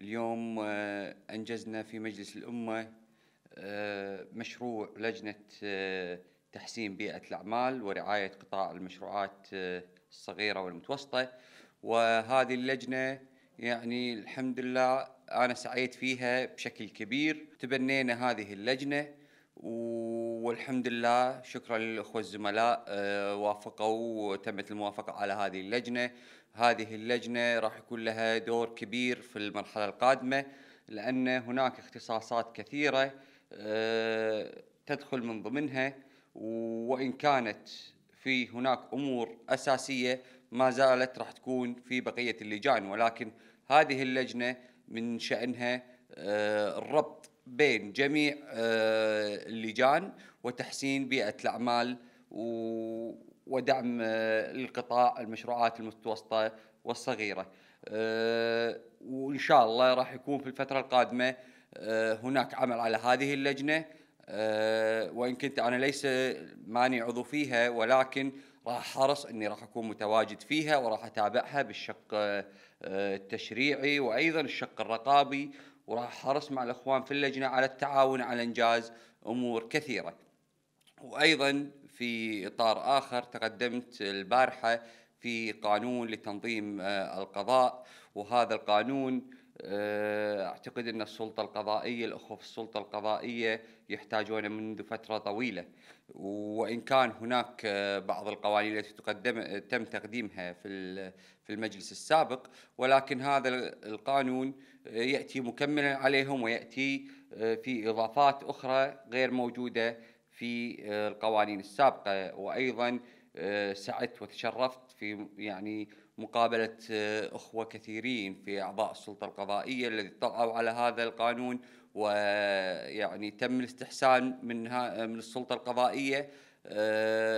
اليوم آه، أنجزنا في مجلس الأمة آه، مشروع لجنة آه، تحسين بيئة الأعمال ورعاية قطاع المشروعات الصغيرة والمتوسطة وهذه اللجنة يعني الحمد لله أنا سعيت فيها بشكل كبير تبنينا هذه اللجنة و والحمد لله شكرا للاخوه الزملاء آه، وافقوا وتمت الموافقه على هذه اللجنه هذه اللجنه راح يكون لها دور كبير في المرحله القادمه لان هناك اختصاصات كثيره آه، تدخل من ضمنها وان كانت في هناك امور اساسيه ما زالت راح تكون في بقيه اللجان ولكن هذه اللجنه من شانها آه، الربط بين جميع آه، اللجان وتحسين بيئة الأعمال ودعم آه، القطاع المشروعات المتوسطة والصغيرة آه، وإن شاء الله راح يكون في الفترة القادمة هناك عمل على هذه اللجنة وإن كنت أنا ليس ماني عضو فيها ولكن راح أحرص أني راح أكون متواجد فيها وراح أتابعها بالشق التشريعي وأيضا الشق الرقابي وراح احرص مع الاخوان في اللجنه على التعاون على انجاز امور كثيره. وايضا في اطار اخر تقدمت البارحه في قانون لتنظيم آه، القضاء وهذا القانون آه، اعتقد ان السلطه القضائيه الاخوه في السلطه القضائيه يحتاجون منذ فتره طويله وان كان هناك آه، بعض القوانين التي تقدم تم تقديمها في في المجلس السابق ولكن هذا القانون آه، ياتي مكملا عليهم وياتي في اضافات اخرى غير موجوده في القوانين السابقه وايضا آه، سعدت وتشرفت في يعني مقابلة آه، أخوة كثيرين في أعضاء السلطة القضائية الذي اطلعوا على هذا القانون ويعني تم الاستحسان من آه، من السلطة القضائية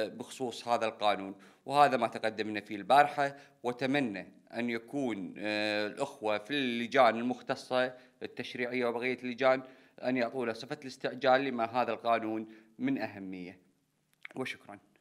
بخصوص هذا القانون وهذا ما تقدمنا فيه البارحة وتمنى أن يكون الأخوة في اللجان المختصة التشريعية وبقية اللجان أن يعطونا صفة الاستعجال لما هذا القانون من أهمية وشكراً